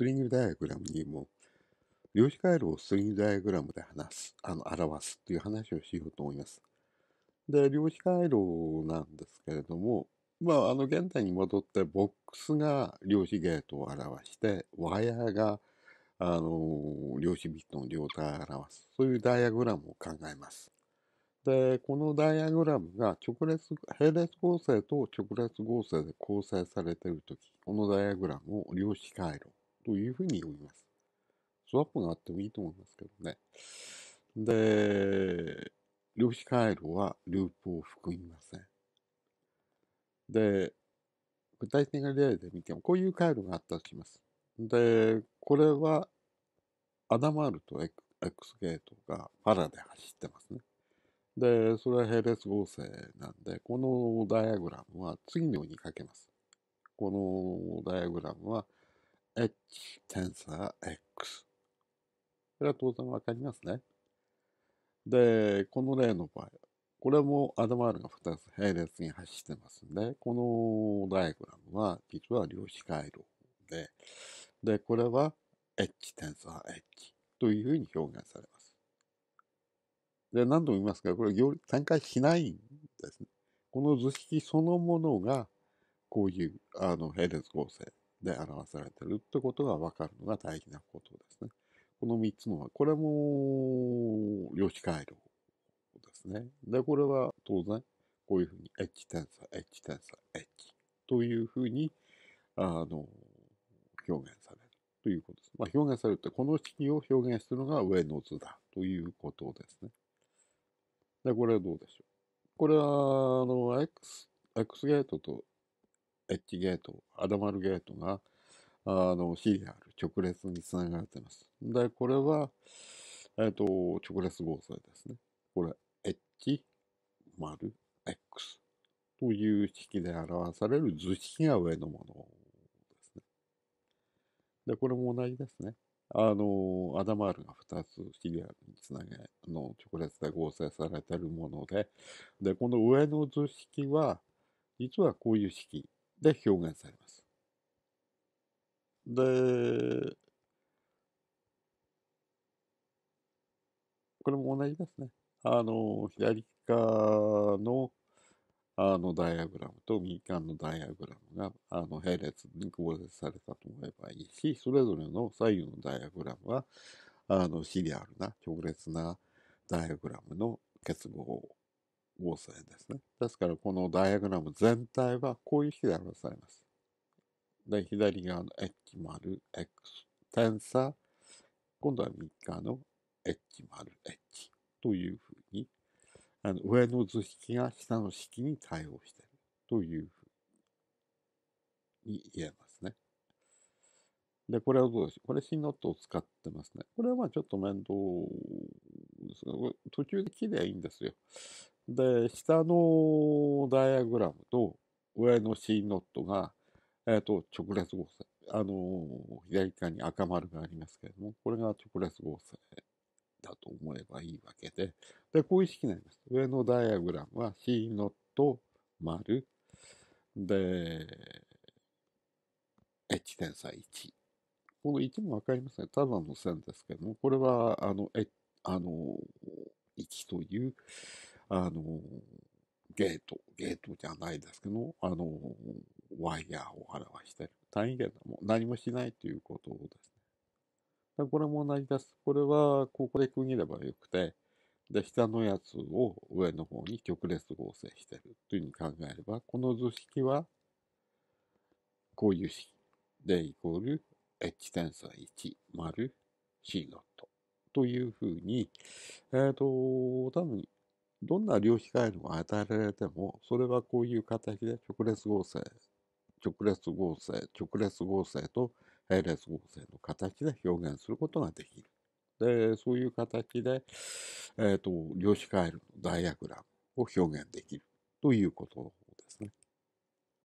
トリングダイアグラムにも、量子回路をストリングダイアグラムで話す、あの、表すという話をしようと思います。で、量子回路なんですけれども、まあ、あの、現代に戻って、ボックスが量子ゲートを表して、ワイヤーが、あの、量子ビットの両体を表す。そういうダイアグラムを考えます。で、このダイアグラムが直列、並列合成と直列合成で構成されているとき、このダイアグラムを量子回路というふうに思います。スワップがあってもいいと思いますけどね。で、量子回路はループを含みません。で、具体的な例で見ても、こういう回路があったとします。で、これは、アダマールと X, X ゲートがパラで走ってますね。で、それは並列合成なんで、このダイアグラムは次のように書けます。このダイアグラムは、h テンサー x。これは当然わかりますね。で、この例の場合、これもアダマールが2つ並列に走ってますんで、このダイアグラムは実は量子回路で、で、これは H テンサー H というふうに表現されます。で、何度も言いますが、これ展開しないんですね。この図式そのものが、こういうあの並列構成で表されてるってことが分かるのが大事なことですね。この3つのは、これも量子回路ですね。で、これは当然、こういうふうに H 点差、H 点差、H というふうに、あの、表現されるということです。まあ、表現されるって、この式を表現するのが上の図だということですね。で、これはどうでしょう。これは、あの、X、X ゲートとエッジゲート、アダマルゲートが、あの、アル、直列につながってます。で、これは、えっ、ー、と、直列合成ですね。これ、エッジ、丸、X という式で表される図式が上のものですね。で、これも同じですね。あの、アダマールが2つシリアルにつなげ、の直列で合成されているもので、で、この上の図式は、実はこういう式で表現されます。で、これも同じですね。あの、左側のあのダイアグラムと右側のダイアグラムがあの並列に構成されたと思えばいいし、それぞれの左右のダイアグラムはあのシリアルな強烈なダイアグラムの結合合成ですね。ですからこのダイアグラム全体はこういう式で表されます。で、左側の h 丸 x 点差、今度は右側の h 丸 h というふうに、あの上の図式が下の式に対応しているというふうに言えますね。で、これはどうでしょうこれ C ノットを使ってますね。これはまあちょっと面倒ですが、途中で切ればいいんですよ。で、下のダイアグラムと上の C ノットが、えー、と直列合成。あの左側に赤丸がありますけれども、これが直列合成だと思えばいいわけで、で、こういう式になります。上のダイアグラムは C ノット丸で、H 点差1。この1もわかりますね。ただの線ですけども、これは、あの、え、あの、1という、あの、ゲート、ゲートじゃないですけど、あの、ワイヤーを表してる。単位トも何もしないということですね。これも同じです。これは、ここで区切ればよくて、で、下のやつを上の方に極列合成してるというふうに考えれば、この図式は、こういう式でイコール h 点差1丸 c ノットというふうに、えっ、ー、と、多分どんな量子回路が与えられても、それはこういう形で直列合成、直列合成、直列合成と並列合成の形で表現することができる。で、そういう形で、えっ、ー、と、量子回路のダイアグラムを表現できるということ